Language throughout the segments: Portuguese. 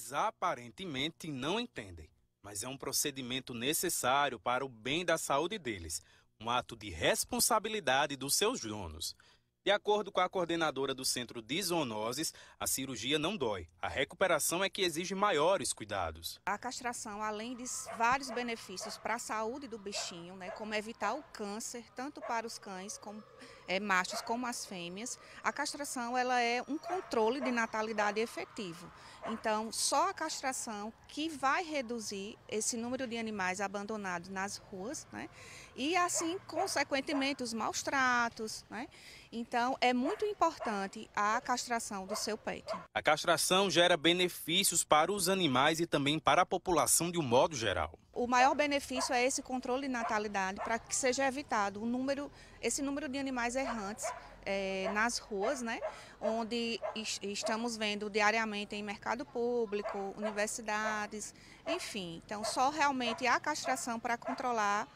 eles aparentemente não entendem, mas é um procedimento necessário para o bem da saúde deles, um ato de responsabilidade dos seus donos. De acordo com a coordenadora do Centro de Zoonoses, a cirurgia não dói. A recuperação é que exige maiores cuidados. A castração, além de vários benefícios para a saúde do bichinho, né, como evitar o câncer, tanto para os cães como é, machos como as fêmeas, a castração ela é um controle de natalidade efetivo. Então, só a castração que vai reduzir esse número de animais abandonados nas ruas, né? E assim, consequentemente, os maus tratos, né? Então, é muito importante a castração do seu peito. A castração gera benefícios para os animais e também para a população de um modo geral o maior benefício é esse controle de natalidade para que seja evitado o número, esse número de animais errantes é, nas ruas, né? onde estamos vendo diariamente em mercado público, universidades, enfim. Então, só realmente a castração para controlar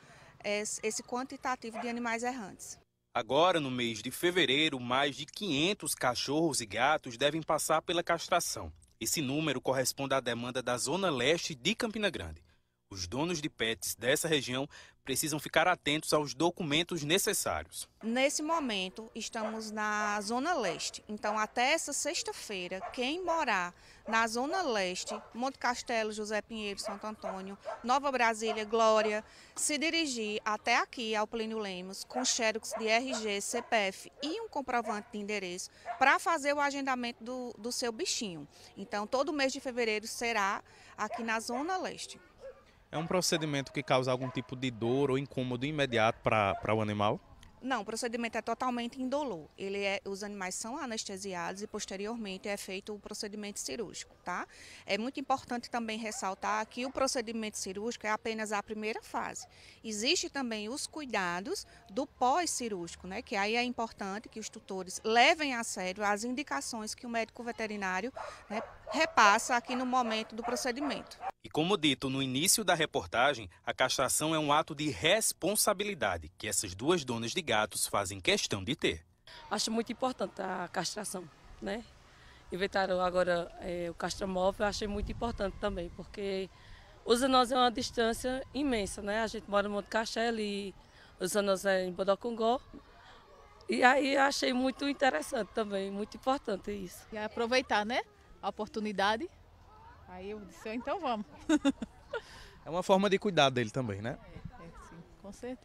esse quantitativo de animais errantes. Agora, no mês de fevereiro, mais de 500 cachorros e gatos devem passar pela castração. Esse número corresponde à demanda da Zona Leste de Campina Grande. Os donos de pets dessa região precisam ficar atentos aos documentos necessários. Nesse momento, estamos na Zona Leste. Então, até essa sexta-feira, quem morar na Zona Leste, Monte Castelo, José Pinheiro, Santo Antônio, Nova Brasília, Glória, se dirigir até aqui ao Plínio Lemos com xerox de RG, CPF e um comprovante de endereço para fazer o agendamento do, do seu bichinho. Então, todo mês de fevereiro será aqui na Zona Leste. É um procedimento que causa algum tipo de dor ou incômodo imediato para o animal? Não, o procedimento é totalmente indolor. Ele é, os animais são anestesiados e posteriormente é feito o procedimento cirúrgico, tá? É muito importante também ressaltar que o procedimento cirúrgico é apenas a primeira fase. Existe também os cuidados do pós-cirúrgico, né? Que aí é importante que os tutores levem a sério as indicações que o médico veterinário né, repassa aqui no momento do procedimento como dito no início da reportagem, a castração é um ato de responsabilidade que essas duas donas de gatos fazem questão de ter. Acho muito importante a castração, né? Inventaram agora é, o castramóvel, achei muito importante também, porque os anos é uma distância imensa, né? A gente mora no Monte Castelo e os anos é em Bodocongó. E aí achei muito interessante também, muito importante isso. E aproveitar, né? A oportunidade Aí eu disse, então vamos. é uma forma de cuidar dele também, né? É, é sim, com certeza.